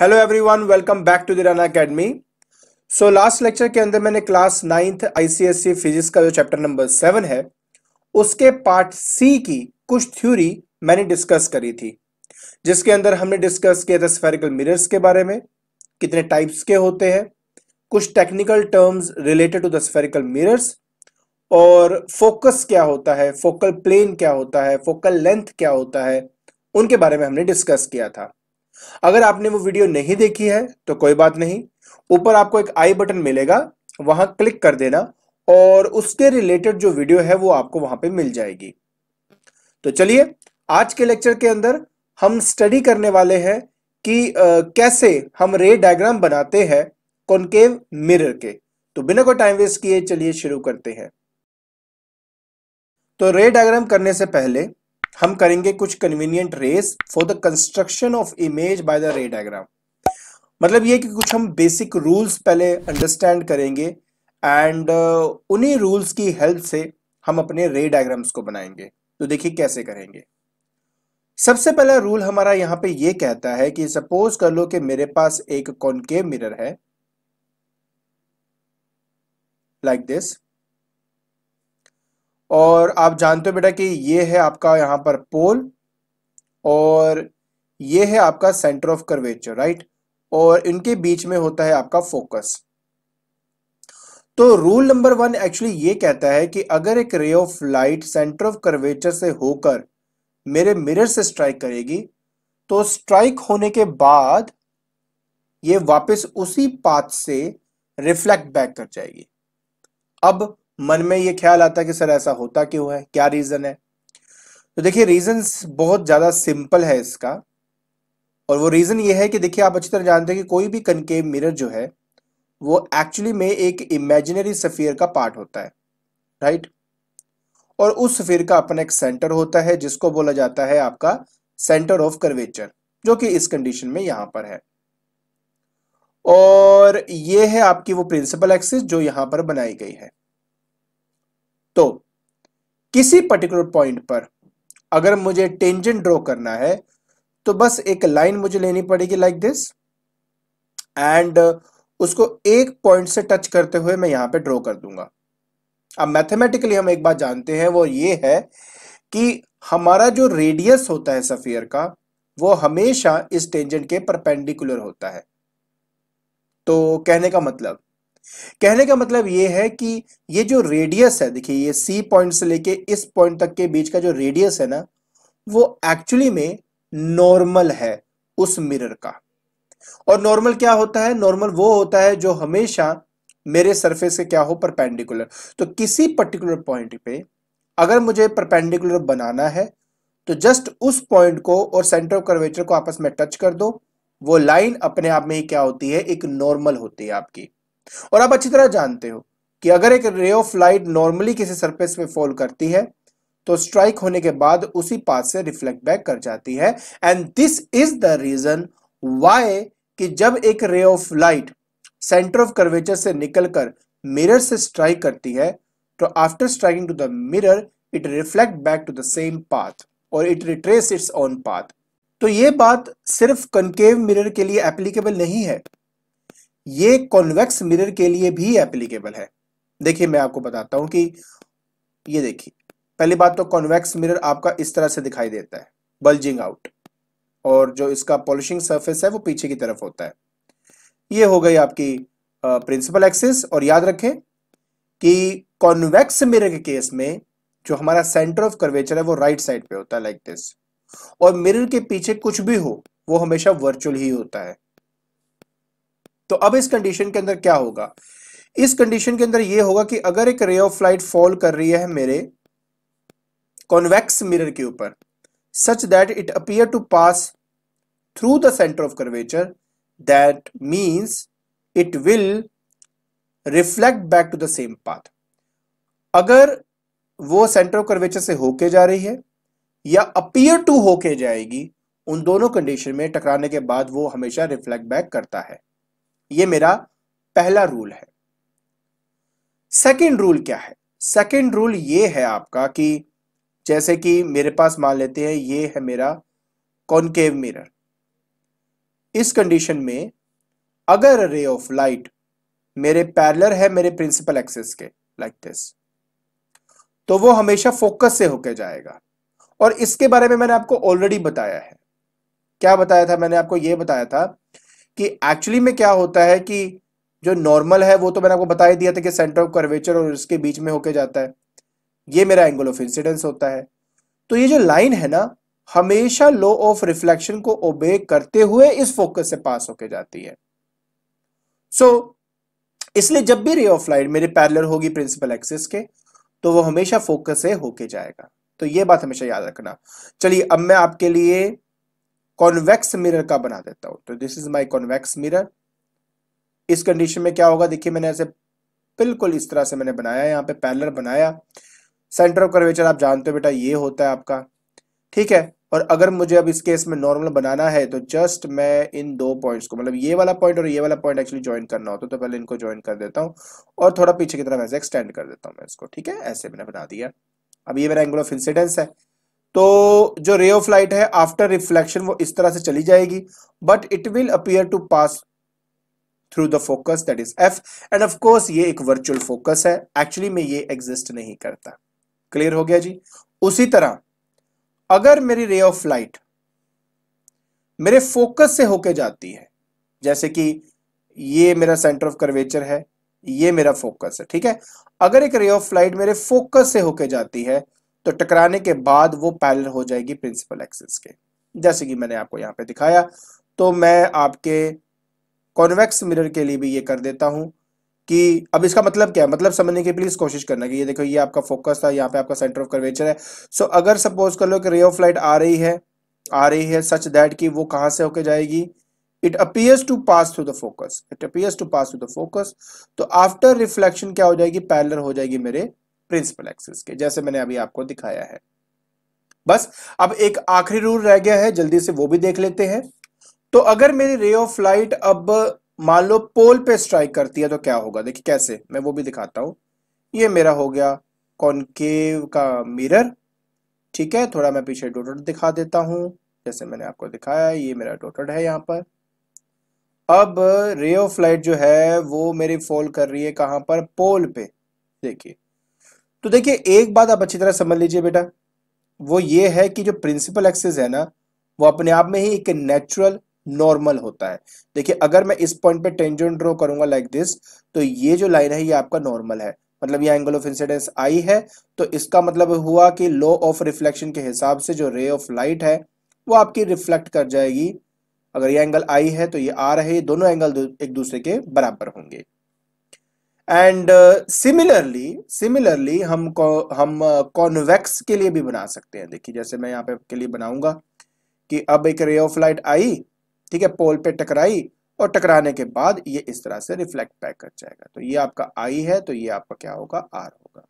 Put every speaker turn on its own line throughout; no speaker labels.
Hello everyone welcome back to दिराना academy so last lecture के अंदर मैंने क्लास नाइन्थ आईसीएससी फिजिक्स का जो चैप्टर नंबर सेवन है उसके पार्ट सी की कुछ थ्योरी मैंने डिस्कस करी थी जिसके अंदर हमने डिस्कस किया था स्फेरिकल मिरर्स के बारे में कितने टाइप्स के होते हैं कुछ technical terms related to the spherical mirrors और फोकस क्या होता है फोकल प्लेन क्या होता है फोकल लेंथ क्या होता है उनके बारे में हमने डिस्कस किया था अगर आपने वो वीडियो नहीं देखी है तो कोई बात नहीं ऊपर आपको एक आई बटन मिलेगा वहां क्लिक कर देना और उसके रिलेटेड जो वीडियो है वो आपको वहां पे मिल जाएगी तो चलिए आज के लेक्चर के अंदर हम स्टडी करने वाले हैं कि आ, कैसे हम रे डायग्राम बनाते हैं कॉन्केव मिरर के तो बिना कोई टाइम वेस्ट किए चलिए शुरू करते हैं तो रे डायग्राम करने से पहले हम करेंगे कुछ convenient rays for the construction of image by the ray diagram मतलब ये कि कुछ हम बेसिक रूल्स पहले अंडरस्टैंड करेंगे एंड uh, उन्हीं रूल्स की हेल्प से हम अपने रे डायग्राम्स को बनाएंगे तो देखिए कैसे करेंगे सबसे पहला रूल हमारा यहाँ पे ये कहता है कि सपोज कर लो कि मेरे पास एक कॉनकेव मिरर है लाइक like दिस और आप जानते हो बेटा कि ये है आपका यहाँ पर पोल और ये है आपका सेंटर ऑफ कर्वेचर राइट और इनके बीच में होता है आपका फोकस तो रूल नंबर वन एक्चुअली ये कहता है कि अगर एक ray of light centre of curvature से होकर मेरे मिरर से स्ट्राइक करेगी तो स्ट्राइक होने के बाद ये वापस उसी पाथ से रिफ्लेक्ट बैक कर जाएगी अब मन में ये ख्याल आता है कि सर ऐसा होता क्यों है क्या रीजन है तो देखिए रीजन बहुत ज्यादा सिंपल है इसका और वो रीजन ये है कि देखिए आप अच्छी तरह जानते हैं कि कोई भी कनकेव मिरर जो है वो एक्चुअली में एक इमेजिनरी सफियर का पार्ट होता है राइट और उस सफियर का अपना एक सेंटर होता है जिसको बोला जाता है आपका सेंटर ऑफ कर्वेचर जो कि इस कंडीशन में यहां पर है और ये है आपकी वो प्रिंसिपल एक्सिस जो यहां पर बनाई गई है तो किसी पर्टिकुलर पॉइंट पर अगर मुझे टेंजेंट ड्रॉ करना है तो बस एक लाइन मुझे लेनी पड़ेगी लाइक दिस एंड उसको एक पॉइंट से टच करते हुए मैं यहां पे ड्रॉ कर दूंगा अब मैथमेटिकली हम एक बात जानते हैं वो ये है कि हमारा जो रेडियस होता है सफियर का वो हमेशा इस टेंजेंट के परपेंडिकुलर होता है तो कहने का मतलब कहने का मतलब ये है कि ये जो रेडियस है देखिए ये सी पॉइंट से लेके इस पॉइंट तक के बीच का जो रेडियस है ना वो एक्चुअली में नॉर्मल है उस मिरर का और नॉर्मल क्या होता है नॉर्मल वो होता है जो हमेशा मेरे सरफेस से क्या हो परपेंडिकुलर तो किसी पर्टिकुलर पॉइंट पे अगर मुझे परपेंडिकुलर बनाना है तो जस्ट उस पॉइंट को और सेंटर ऑफ कर्वेचर को आपस में टच कर दो वो लाइन अपने आप में ही क्या होती है एक नॉर्मल होती है आपकी और आप अच्छी तरह जानते हो कि अगर एक रे ऑफ लाइट नॉर्मली किसी सरफेस पे फॉल करती है तो स्ट्राइक होने के बाद उसी पाथ से रिफ्लेक्ट बैक कर जाती है and this is the reason why कि जब एक ray of light centre of curvature से निकलकर मिरर से स्ट्राइक करती है तो after striking to the mirror it reflect back to the same path और it retrace its own path तो ये बात सिर्फ कंकेव मिरर के लिए एप्लीकेबल नहीं है ये कॉन्वेक्स मिरर के लिए भी एप्लीकेबल है देखिए मैं आपको बताता हूं कि ये देखिए पहली बात तो कॉन्वेक्स मिरर आपका इस तरह से दिखाई देता है बल्जिंग आउट और जो इसका पॉलिशिंग सरफेस है वो पीछे की तरफ होता है ये हो गई आपकी प्रिंसिपल एक्सिस और याद रखें कि कॉन्वेक्स मिरर के केस में जो हमारा सेंटर ऑफ कर्वेचर है वो राइट साइड पे होता है लाइक like दिस और मिरर के पीछे कुछ भी हो वो हमेशा वर्चुअल ही होता है तो अब इस कंडीशन के अंदर क्या होगा इस कंडीशन के अंदर यह होगा कि अगर एक रे ऑफ लाइट फॉल कर रही है मेरे कॉन्वेक्स मिरर के ऊपर such that it appear to pass through the centre of curvature that means it will reflect back to the same path अगर वो सेंटर ऑफ कर्वेचर से होके जा रही है या अपियर टू होके जाएगी उन दोनों कंडीशन में टकराने के बाद वो हमेशा रिफ्लेक्ट बैक करता है ये मेरा पहला रूल है सेकंड रूल क्या है सेकंड रूल ये है आपका कि जैसे कि मेरे पास मान लेते हैं ये है मेरा कॉनकेव मिरर इस कंडीशन में अगर रे ऑफ लाइट मेरे पैरलर है मेरे प्रिंसिपल एक्सेस के लाइक like दिस तो वो हमेशा फोकस से होकर जाएगा और इसके बारे में मैंने आपको ऑलरेडी बताया है क्या बताया था मैंने आपको ये बताया था कि एक्चुअली में क्या होता है कि जो नॉर्मल है वो तो मैंने आपको बता ही दिया था कि सेंटर ऑफ कर्वेचर और इसके बीच में होके जाता है ये मेरा एंगल ऑफ इंसिडेंस होता है तो ये जो लाइन है ना हमेशा लो ऑफ रिफ्लेक्शन को ओबे करते हुए इस फोकस से पास होके जाती है सो so, इसलिए जब भी रे ऑफ लाइट मेरे पैरलर होगी प्रिंसिपल एक्सिस के तो वो हमेशा फोकस से होके जाएगा तो ये बात हमेशा याद रखना चलिए अब मैं आपके लिए कॉन्वेक्स मिरर का बना देता हूं तो this is my convex mirror इस कंडीशन में क्या होगा देखिए मैंने ऐसे बिल्कुल इस तरह से मैंने बनाया यहाँ पे पैलर बनाया सेंटर ऑफ कर्वेचर आप जानते हो बेटा ये होता है आपका ठीक है और अगर मुझे अब इस केस में नॉर्मल बनाना है तो जस्ट मैं इन दो पॉइंट्स को मतलब ये वाला पॉइंट और ये वाला पॉइंट एक्चुअली ज्वाइन करना होता तो है तो पहले इनको ज्वाइन कर देता हूँ और थोड़ा पीछे की तरफ ऐसे एक्सटेंड कर देता हूँ मैं इसको ठीक है ऐसे मैंने बना दिया अब ये मेरा एंगल ऑफ इंसिडेंस है तो जो रे ऑफ लाइट है आफ्टर रिफ्लेक्शन वो इस तरह से चली जाएगी but it will appear to pass through the focus that is F and of course ये एक वर्चुअल फोकस है एक्चुअली में ये एग्जिस्ट नहीं करता क्लियर हो गया जी उसी तरह अगर मेरी रे ऑफ लाइट मेरे फोकस से होके जाती है जैसे कि ये मेरा सेंटर ऑफ कर्वेचर है ये मेरा फोकस है ठीक है अगर एक रे ऑफ लाइट मेरे फोकस से होके जाती है तो टकराने के बाद वो पैरल हो जाएगी प्रिंसिपल एक्सिस के जैसे कि मैंने आपको यहाँ पे दिखाया तो मैं आपके कॉन्वेक्स मिरर के लिए भी ये कर देता हूँ कि अब इसका मतलब क्या है मतलब समझने की प्लीज कोशिश करना कि ये देखो ये आपका फोकस था यहाँ पे आपका सेंटर ऑफ कर्वेचर है सो so, अगर सपोज कर लो कि रे ऑफ लाइट आ रही है आ रही है सच दैट कि वो कहाँ से होके जाएगी it appears to pass through the focus it appears to pass through the focus तो आफ्टर रिफ्लेक्शन क्या हो जाएगी पैरलर हो जाएगी मेरे प्रिंसिपल एक्सिस के जैसे मैंने अभी आपको दिखाया है बस अब एक आखिरी रूल रह गया है जल्दी से वो भी देख लेते हैं तो अगर मेरी रे ऑफ लाइट अब मान लो पोल पे स्ट्राइक करती है तो क्या होगा देखिए कैसे मैं वो भी दिखाता हूं ये मेरा हो गया कॉनकेव का मिरर ठीक है थोड़ा मैं पीछे डोटेड दिखा देता हूं जैसे मैंने आपको दिखाया ये मेरा डोटेड है यहाँ पर अब रे ऑफ लाइट जो है वो मेरी फॉल कर रही है कहां पर पोल पे देखिए तो देखिए एक बात आप अच्छी तरह समझ लीजिए बेटा वो ये है कि जो प्रिंसिपल एक्सेस है ना वो अपने आप में ही एक नेचुरल नॉर्मल होता है देखिए अगर मैं इस पॉइंट पे टेंजन ड्रॉ करूंगा लाइक like दिस तो ये जो लाइन है ये आपका नॉर्मल है मतलब ये एंगल ऑफ इंसिडेंस आई है तो इसका मतलब हुआ कि लॉ ऑफ रिफ्लेक्शन के हिसाब से जो रे ऑफ लाइट है वो आपकी रिफ्लेक्ट कर जाएगी अगर ये एंगल आई है तो ये आ रहे दोनों एंगल एक दूसरे के बराबर होंगे एंड सिमिलरली सिमिलरली हम हम कॉन्वेक्स uh, के लिए भी बना सकते हैं देखिए जैसे मैं यहाँ पे आपके लिए बनाऊंगा कि अब एक रे ऑफ लाइट आई ठीक है पोल पे टकराई और टकराने के बाद ये इस तरह से रिफ्लेक्ट पैक कर जाएगा तो ये आपका आई है तो ये आपका क्या होगा आर होगा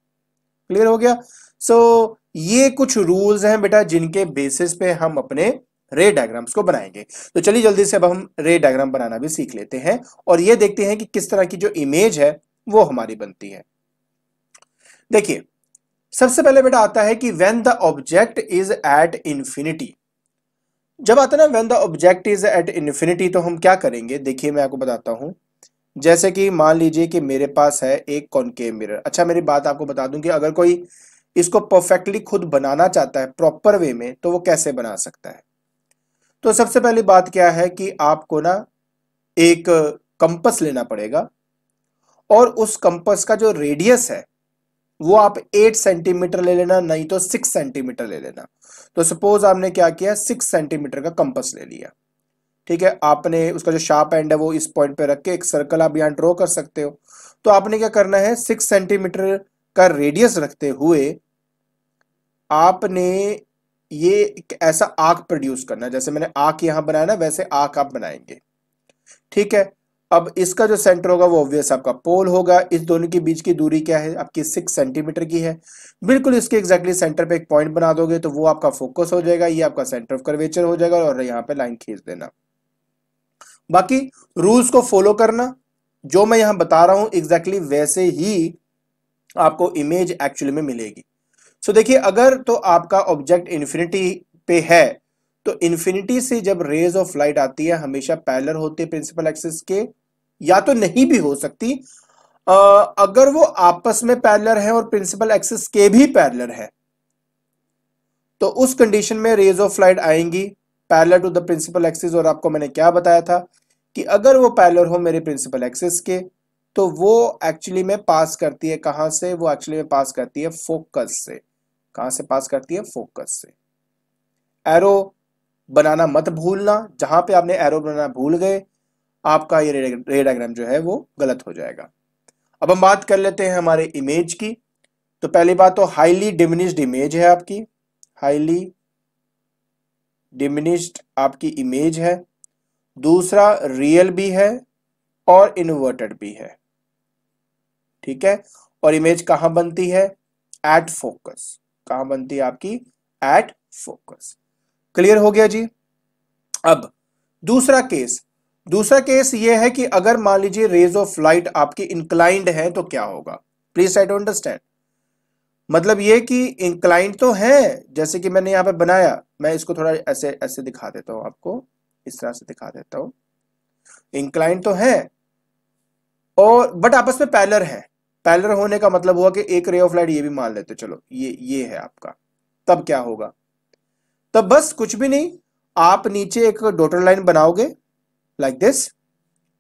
क्लियर हो गया सो so, ये कुछ रूल्स हैं बेटा जिनके बेसिस पे हम अपने रे डायग्राम्स को बनाएंगे तो चलिए जल्दी से अब हम रे डायग्राम बनाना भी सीख लेते हैं और ये देखते हैं कि किस तरह की जो इमेज है वो हमारी बनती है देखिए सबसे पहले बेटा आता है कि when the object is at infinity जब आता है ना when the object is at infinity तो हम क्या करेंगे देखिए मैं आपको बताता हूं जैसे कि मान लीजिए कि मेरे पास है एक कॉनकेव मिरर अच्छा मेरी बात आपको बता दूं कि अगर कोई इसको परफेक्टली खुद बनाना चाहता है प्रॉपर वे में तो वो कैसे बना सकता है तो सबसे पहली बात क्या है कि आपको ना एक कंपस लेना पड़ेगा और उस कंपस का जो रेडियस है वो आप एट सेंटीमीटर ले लेना नहीं तो सिक्स सेंटीमीटर ले लेना तो सपोज आपने क्या किया सिक्स सेंटीमीटर का कंपस ले लिया ठीक है आपने उसका जो शार्प एंड है वो इस पॉइंट पे रख के एक सर्कल आप यहाँ ड्रॉ कर सकते हो तो आपने क्या करना है सिक्स सेंटीमीटर का रेडियस रखते हुए आपने ये ऐसा आग प्रोड्यूस करना जैसे मैंने आग यहां बनाया ना वैसे आग आप बनाएंगे ठीक है अब इसका जो सेंटर होगा वो ऑब्वियस आपका पोल होगा इस दोनों के बीच की दूरी क्या है आपकी सिक्स सेंटीमीटर की है बिल्कुल इसके एग्जैक्टली सेंटर पे एक पॉइंट बना दोगे तो वो आपका फोकस हो जाएगा ये आपका सेंटर ऑफ कर्वेचर हो जाएगा और यहाँ पे लाइन खींच देना बाकी रूल्स को फॉलो करना जो मैं यहां बता रहा हूं एग्जैक्टली वैसे ही आपको इमेज एक्चुअली में मिलेगी सो so, देखिए अगर तो आपका ऑब्जेक्ट इन्फिनिटी पे है तो इन्फिनिटी से जब रेज ऑफ लाइट आती है हमेशा पैलर होती है प्रिंसिपल एक्सिस के या तो नहीं भी हो सकती आ, अगर वो आपस में पैरलर है और प्रिंसिपल एक्सिस के भी पैरलर है तो उस कंडीशन में रेज ऑफ लाइट आएंगी parallel to the principal axis और आपको मैंने क्या बताया था कि अगर वो पैरलर हो मेरे प्रिंसिपल एक्सिस के तो वो एक्चुअली में पास करती है कहां से वो एक्चुअली में पास करती है फोकस से कहां से पास करती है फोकस से एरो बनाना मत भूलना जहां पे आपने एरो बनाना भूल गए आपका ये रे डायग्राम जो है वो गलत हो जाएगा अब हम बात कर लेते हैं हमारे इमेज की तो पहली बात तो हाईली डिमिनिश्ड इमेज है आपकी हाईली डिमिनिश्ड आपकी इमेज है दूसरा रियल भी है और इन्वर्टेड भी है ठीक है और इमेज कहां बनती है एट फोकस कहां बनती है आपकी एट फोकस क्लियर हो गया जी अब दूसरा केस दूसरा केस ये है कि अगर मान लीजिए रेज ऑफ लाइट आपकी इंक्लाइंड है तो क्या होगा प्लीज आई टू अंडरस्टैंड मतलब ये कि इंक्लाइंड तो है जैसे कि मैंने यहां पे बनाया मैं इसको थोड़ा ऐसे ऐसे दिखा देता हूं आपको इस तरह से दिखा देता हूं इंक्लाइंड तो है और बट आपस में पैलर है पैलर होने का मतलब हुआ कि एक रे ऑफ लाइट ये भी मान लेते चलो ये ये है आपका तब क्या होगा तब बस कुछ भी नहीं आप नीचे एक डोटर लाइन बनाओगे लाइक दिस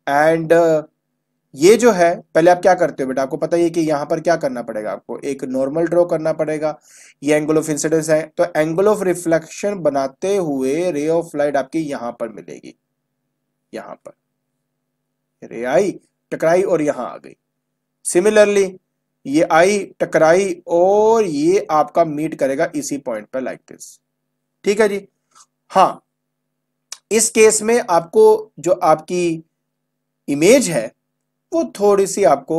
एंड ये जो है पहले आप क्या करते हो बेटा आपको पता ही है कि यहां पर क्या करना पड़ेगा आपको एक नॉर्मल ड्रॉ करना पड़ेगा ये एंगल ऑफ इंसिडेंस है तो एंगल ऑफ रिफ्लेक्शन बनाते हुए रे ऑफ लाइट आपकी यहां पर मिलेगी यहां पर रे आई टकराई और यहां आ गई सिमिलरली ये आई टकराई और ये आपका मीट करेगा इसी पॉइंट पर लाइक like दिस ठीक है जी हाँ इस केस में आपको जो आपकी इमेज है वो थोड़ी सी आपको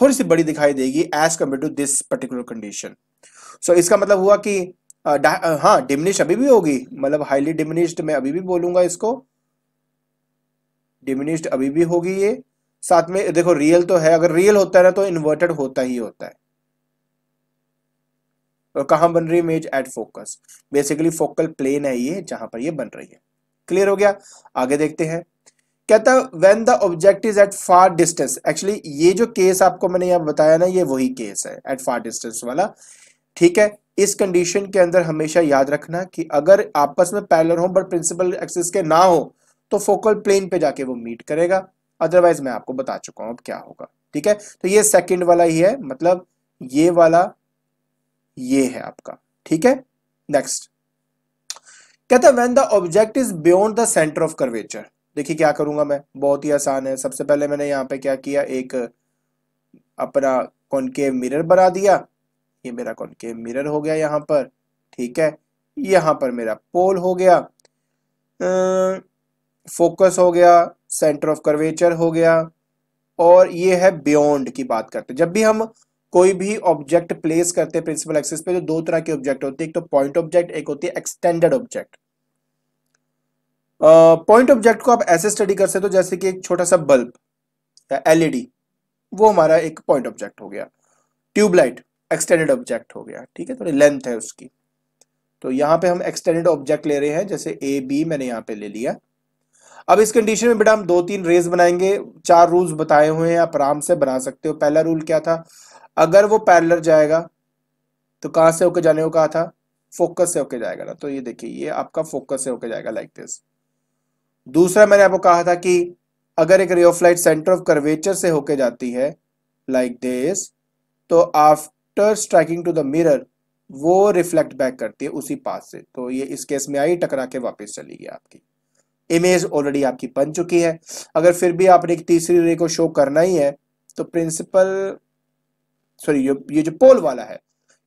थोड़ी सी बड़ी दिखाई देगी as compare to this particular condition so इसका मतलब हुआ कि हाँ डिमिनिश अभी भी होगी मतलब हाईली डिमिनिश्ड मैं अभी भी बोलूंगा इसको डिमिनिश्ड अभी भी होगी ये साथ में देखो रियल तो है अगर रियल होता है ना तो इन्वर्टेड होता ही होता है और कहाँ बन रही है image at focus basically focal plane है ये जहां पर ये बन रही है क्लियर हो गया आगे देखते हैं कहता when the object is at far distance actually ये जो केस आपको मैंने यहां बताया ना ये वही केस है एट फार डिस्टेंस वाला ठीक है इस कंडीशन के अंदर हमेशा याद रखना कि अगर आपस में पैलर हो बट प्रिंसिपल एक्सिस के ना हो तो फोकल प्लेन पे जाके वो मीट करेगा अदरवाइज मैं आपको बता चुका हूं अब क्या होगा ठीक है तो ये सेकंड वाला ही है मतलब ये वाला ये है आपका ठीक है नेक्स्ट कहता है when the object is beyond the centre of curvature देखिए क्या करूंगा मैं बहुत ही आसान है सबसे पहले मैंने यहाँ पे क्या किया एक अपना कॉनकेव मिरर बना दिया ये मेरा कॉनकेव मिरर हो गया यहां पर ठीक है यहां पर मेरा पोल हो गया फोकस हो गया सेंटर ऑफ कर्वेचर हो गया और ये है बियॉन्ड की बात करते जब भी हम कोई भी ऑब्जेक्ट प्लेस करते हैं प्रिंसिपल एक्सिस पे तो दो तरह के ऑब्जेक्ट होते हैं एक तो पॉइंट ऑब्जेक्ट एक होती है एक्सटेंडेड ऑब्जेक्ट पॉइंट ऑब्जेक्ट को आप ऐसे स्टडी कर सकते हो जैसे कि एक छोटा सा बल्ब एलईडी e वो हमारा एक पॉइंट ऑब्जेक्ट हो गया ट्यूबलाइट एक्सटेंडेड ऑब्जेक्ट हो गया ठीक है थोड़ी लेंथ है उसकी तो यहाँ पे हम एक्सटेंडेड ऑब्जेक्ट ले रहे हैं जैसे ए बी मैंने यहाँ पे ले लिया अब इस कंडीशन में बेटा हम दो तीन रेज बनाएंगे चार रूल्स बताए हुए हैं आप आराम से बना सकते हो पहला रूल क्या था अगर वो पैरलर जाएगा तो कहां से होके जाने को कहा था फोकस से होके जाएगा ना तो ये देखिए ये आपका फोकस से होके जाएगा लाइक दिस दूसरा मैंने आपको कहा था कि अगर एक रियोफ्लाइट सेंटर ऑफ कर्वेचर से होके जाती है लाइक दिस तो after striking to the mirror वो रिफ्लेक्ट बैक करती है उसी पास से तो ये इस केस में आई टकरा के वापस चली गई आपकी इमेज ऑलरेडी आपकी बन चुकी है अगर फिर भी आपने एक तीसरी रे को शो करना ही है तो प्रिंसिपल सॉरी ये जो पोल वाला है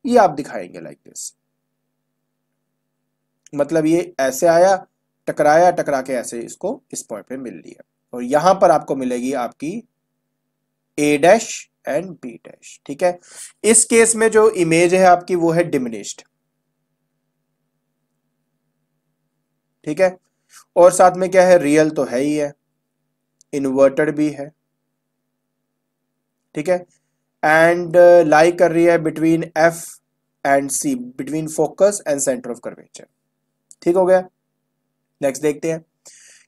ये आप दिखाएंगे लाइक दिस मतलब ये ऐसे आया टकराया टकरा के ऐसे इसको इस पॉइंट पे मिल लिया और यहां पर आपको मिलेगी आपकी A dash and B dash ठीक है इस केस में जो इमेज है आपकी वो है डिमिनिश्ड ठीक है और साथ में क्या है रियल तो है ही है इन्वर्टेड भी है ठीक है एंड लाई uh, कर रही है between F and C between focus and centre of curvature ठीक हो गया नेक्स्ट देखते हैं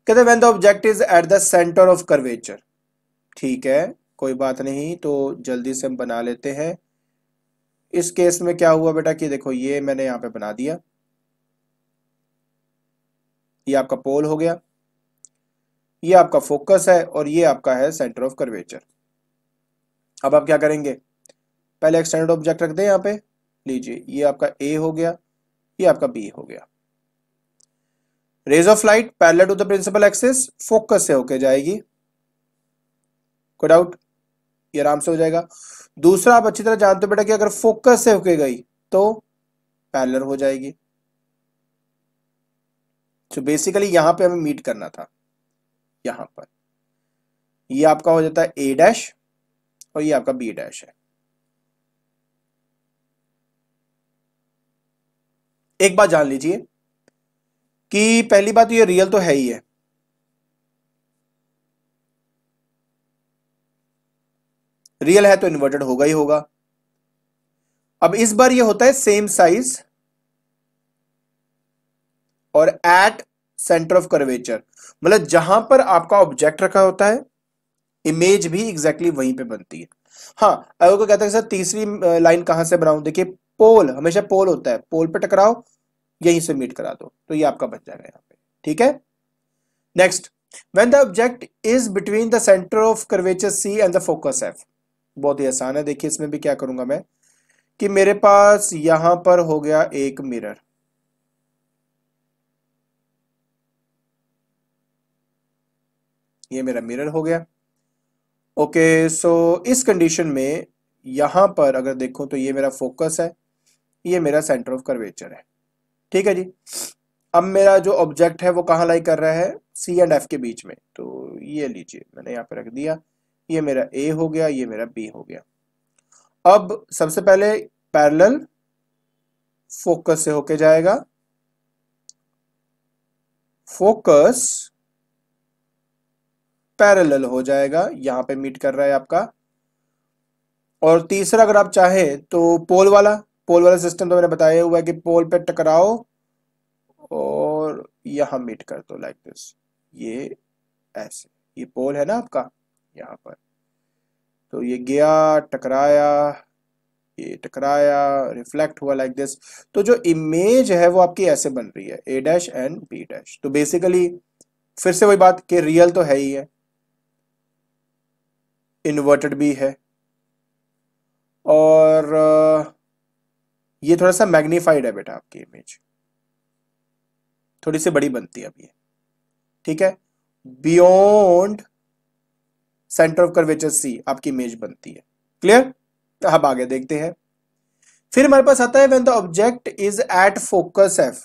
कहते when the object is at the centre of curvature ठीक है कोई बात नहीं तो जल्दी से हम बना लेते हैं इस केस में क्या हुआ बेटा कि देखो ये मैंने यहां पे बना दिया ये आपका पोल हो गया ये आपका फोकस है और ये आपका है सेंटर ऑफ कर्वेचर अब आप क्या करेंगे पहले एक्सटेंडेड ऑब्जेक्ट रख दें यहाँ पे लीजिए ये आपका ए हो गया ये आपका बी हो गया rays of light parallel to the principal axis focus से होके जाएगी को डाउट ये आराम से हो जाएगा दूसरा आप अच्छी तरह जानते हो बेटा कि अगर फोकस से होके गई तो पैलर हो जाएगी तो बेसिकली यहां पे हमें मीट करना था यहां पर ये आपका हो जाता है ए डैश और ये आपका बी डैश है एक बात जान लीजिए कि पहली बात तो ये रियल तो है ही है रियल है तो इन्वर्टेड होगा ही होगा अब इस बार ये होता है सेम साइज और एट सेंटर ऑफ कर्वेचर मतलब जहां पर आपका ऑब्जेक्ट रखा होता है इमेज भी एग्जैक्टली exactly वहीं पे बनती है हाँ अगर कोई कहता है सर तीसरी लाइन कहां से बनाऊ देखिए पोल हमेशा पोल होता है पोल पे टकराओ यहीं से मीट करा दो तो ये आपका बन जाएगा यहाँ पे ठीक है next when the object is between the centre of curvature C and the focus F बहुत ही आसान है देखिए इसमें भी क्या करूंगा मैं कि मेरे पास यहां पर हो गया एक मिरर ये मेरा मिरर हो गया ओके okay, सो so इस कंडीशन में यहाँ पर अगर देखो तो ये मेरा फोकस है ये मेरा सेंटर ऑफ कर्वेचर है ठीक है जी अब मेरा जो ऑब्जेक्ट है वो कहाँ लाई कर रहा है सी एंड एफ के बीच में तो ये लीजिए मैंने यहाँ पे रख दिया ये मेरा ए हो गया ये मेरा बी हो गया अब सबसे पहले पैरेलल फोकस से होके जाएगा फोकस पैरेलल हो जाएगा यहाँ पे मीट कर रहा है आपका और तीसरा अगर आप चाहें तो पोल वाला पोल वाला सिस्टम तो मैंने बताया हुआ है कि पोल पे टकराओ और यहाँ मीट कर दो लाइक दिस ये ऐसे ये पोल है ना आपका यहाँ पर तो ये गया टकराया ये टकराया रिफ्लेक्ट हुआ लाइक दिस तो जो इमेज है वो आपकी ऐसे बन रही है A dash and B dash तो बेसिकली फिर से वही बात कि रियल तो है ही है इन्वर्टेड भी है और ये थोड़ा सा मैग्नीफाइड है बेटा आपकी इमेज थोड़ी सी बड़ी बनती है अब ये ठीक है beyond centre of curvature C आपकी इमेज बनती है क्लियर अब आगे देखते हैं फिर हमारे पास आता है when the object is at focus F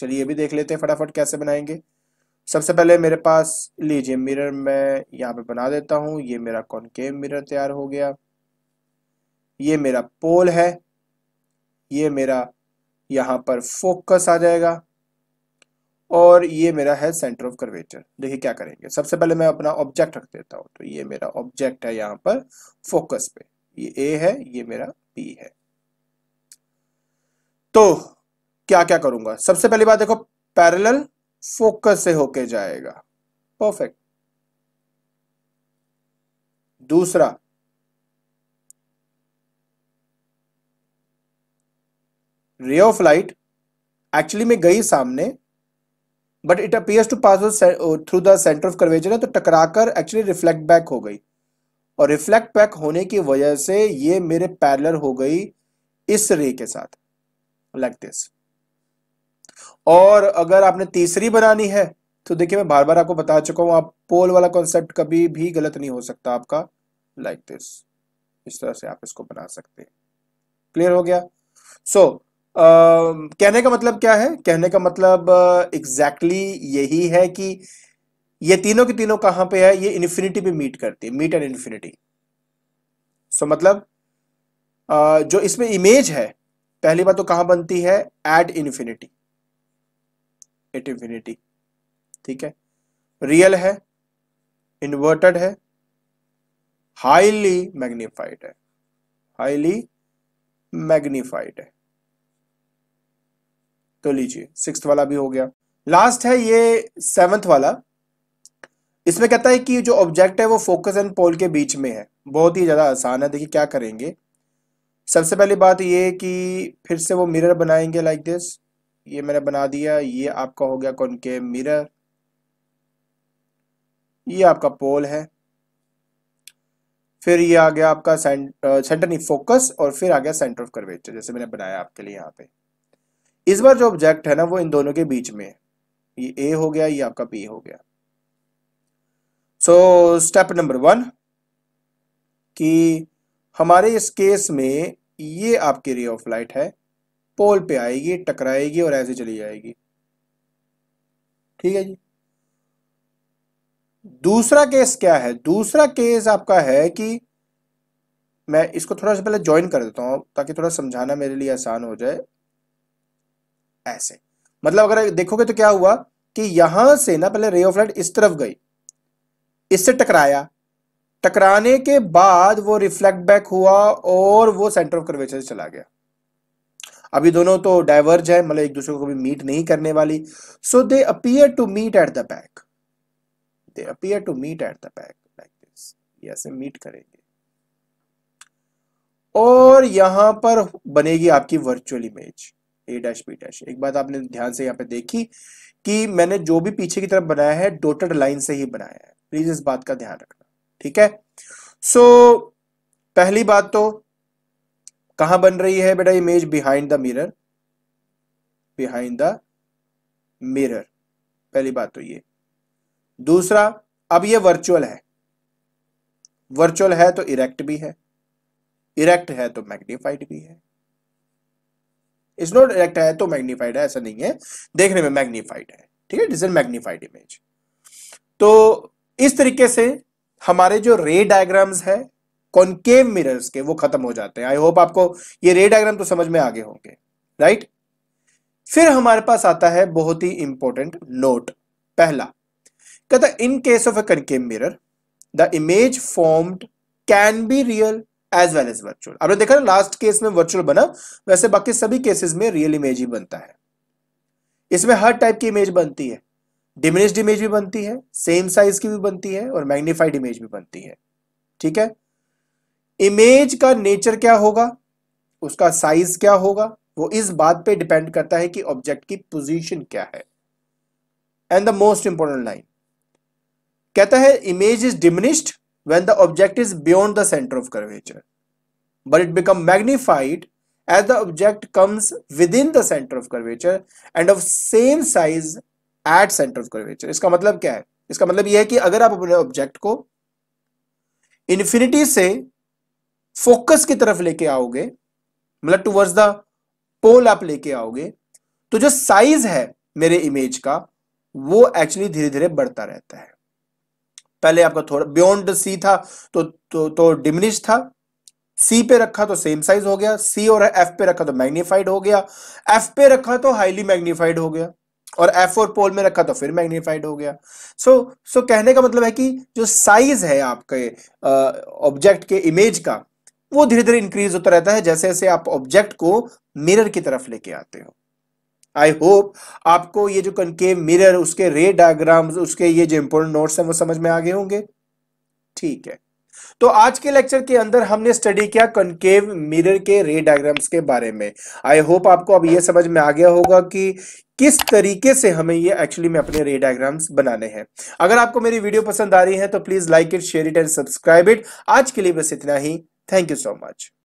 चलिए ये भी देख लेते हैं फटाफट कैसे बनाएंगे सबसे पहले मेरे पास लीजिए मिरर मैं यहाँ पे बना देता हूँ ये मेरा कॉनकेव मिरर तैयार हो गया ये मेरा पोल है ये मेरा यहाँ पर फोकस आ जाएगा और ये मेरा है सेंटर ऑफ कर्वेचर देखिए क्या करेंगे सबसे पहले मैं अपना ऑब्जेक्ट रख देता हूँ तो ये मेरा ऑब्जेक्ट है यहाँ पर फोकस पे ये ए है ये मेरा बी है तो क्या क्या करूंगा सबसे पहली बात देखो पैरेलल फोकस से होके जाएगा परफेक्ट दूसरा रे ऑफ लाइट एक्चुअली में गई सामने but it appears to pass through the centre of curvature तो टकराकर एक्चुअली रिफ्लेक्ट बैक हो गई और रिफ्लेक्ट बैक होने की वजह से ये मेरे पैरलर हो गई इस रे के साथ लाइक like दिस और अगर आपने तीसरी बनानी है तो देखिए मैं बार बार आपको बता चुका हूं आप पोल वाला कॉन्सेप्ट कभी भी गलत नहीं हो सकता आपका लाइक like दिस इस तरह से आप इसको बना सकते हैं क्लियर हो गया सो so, Uh, कहने का मतलब क्या है कहने का मतलब एग्जैक्टली uh, exactly यही है कि ये तीनों के तीनों कहां पे है ये इन्फिनिटी पे मीट करती है मीट एंड इन्फिनिटी सो मतलब uh, जो इसमें इमेज है पहली बात तो कहां बनती है एट इन्फिनिटी एट इन्फिनिटी ठीक है रियल है इन्वर्टेड है हाईली मैग्निफाइड है हाईली मैग्निफाइड है तो लीजिए सिक्स वाला भी हो गया लास्ट है ये सेवंथ वाला इसमें कहता है कि जो ऑब्जेक्ट है वो फोकस एंड पोल के बीच में है बहुत ही ज़्यादा आसान है देखिए क्या करेंगे सबसे पहली बात ये कि फिर से वो मिरर बनाएंगे लाइक दिस ये मैंने बना दिया ये आपका हो गया कॉनकेव मिरर ये आपका पोल है फिर ये आ गया आपका सेंटर नहीं फोकस और फिर आ गया सेंटर ऑफ कर्वेचर जैसे मैंने बनाया आपके लिए यहाँ पे इस बार जो ऑब्जेक्ट है ना वो इन दोनों के बीच में ये ए हो गया ये आपका बी हो गया सो स्टेप नंबर वन कि हमारे इस केस में ये आपकी रे ऑफ लाइट है पोल पे आएगी टकराएगी और ऐसे चली जाएगी ठीक है जी दूसरा केस क्या है दूसरा केस आपका है कि मैं इसको थोड़ा सा पहले ज्वाइन कर देता हूं ताकि थोड़ा समझाना मेरे लिए आसान हो जाए ऐसे मतलब अगर देखोगे तो क्या हुआ कि यहां से ना पहले रे ऑफ लाइट इस तरफ गई इससे टकराया टकराने के बाद वो रिफ्लेक्ट बैक हुआ और वो सेंटर ऑफ कर्वेचर से चला गया अभी दोनों तो डाइवर्ज है मतलब एक दूसरे को कभी मीट नहीं करने वाली so they appear to meet at the back they appear to meet at the back like this ये ऐसे मीट करेंगे और यहां पर बनेगी आपकी virtual image A dash B dash एक बात आपने ध्यान से यहां पे देखी कि मैंने जो भी पीछे की तरफ बनाया है डोटेड लाइन से ही बनाया है प्लीज इस बात का ध्यान रखना ठीक है सो so, पहली बात तो कहां बन रही है बेटा image behind the mirror behind the mirror पहली बात तो ये दूसरा अब ये वर्चुअल है वर्चुअल है तो इरेक्ट भी है इरेक्ट है तो मैग्निफाइड भी है इज नॉट इरेक्ट है तो मैग्निफाइड है ऐसा नहीं है देखने में मैग्निफाइड है ठीक है इज मैग्निफाइड इमेज तो इस तरीके से हमारे जो रे डायग्राम्स है कॉन्केव मिरर्स के वो खत्म हो जाते हैं आई होप आपको ये रे डायग्राम तो समझ में आगे होंगे राइट फिर हमारे पास आता है बहुत ही इंपॉर्टेंट नोट पहला कहता in case of a concave mirror the image formed can be real as well as virtual आपने देखा ना लास्ट केस में वर्चुअल बना वैसे बाकी सभी केसेस में रियल इमेज ही बनता है इसमें हर टाइप की इमेज बनती है डिमिनिस्ड इमेज भी बनती है सेम साइज की भी बनती है और मैग्निफाइड इमेज भी बनती है ठीक है इमेज का नेचर क्या होगा उसका साइज क्या होगा वो इस बात पे डिपेंड करता है कि ऑब्जेक्ट की पोजीशन क्या है and the most important line कहता है image is diminished when the object is beyond the centre of curvature but it become magnified as the object comes within the centre of curvature and of same size at centre of curvature इसका मतलब क्या है इसका मतलब यह है कि अगर आप अपने ऑब्जेक्ट को इन्फिनिटी से फोकस की तरफ लेके आओगे मतलब टूवर्ड्स द पोल आप लेके आओगे तो जो साइज है मेरे इमेज का वो एक्चुअली धीरे धीरे बढ़ता रहता है पहले आपका थोड़ा बियॉन्ड सी था तो तो तो डिमिनिश था सी पे रखा तो सेम साइज हो गया सी और एफ पे रखा तो मैग्नीफाइड हो गया एफ पे रखा तो हाईली मैग्नीफाइड हो गया और एफ और पोल में रखा तो फिर मैग्नीफाइड हो गया सो so, सो so कहने का मतलब है कि जो साइज है आपके ऑब्जेक्ट uh, के इमेज का वो धीरे धीरे इंक्रीज होता रहता है जैसे जैसे आप ऑब्जेक्ट को मिरर की तरफ लेके आते हो आई होप आपको ये जो कनकेव मिरर उसके रे डायग्राम उसके ये जो इंपोर्टेंट नोट है वो समझ में आगे होंगे ठीक है तो आज के लेक्चर के अंदर हमने स्टडी किया कनकेव मिरर के रे डायग्राम्स के बारे में आई होप आपको अब ये समझ में आ गया होगा कि किस तरीके से हमें ये एक्चुअली में अपने रे डायग्राम्स बनाने हैं अगर आपको मेरी वीडियो पसंद आ रही है तो please like it share it and subscribe it आज के लिए बस इतना ही Thank you so much.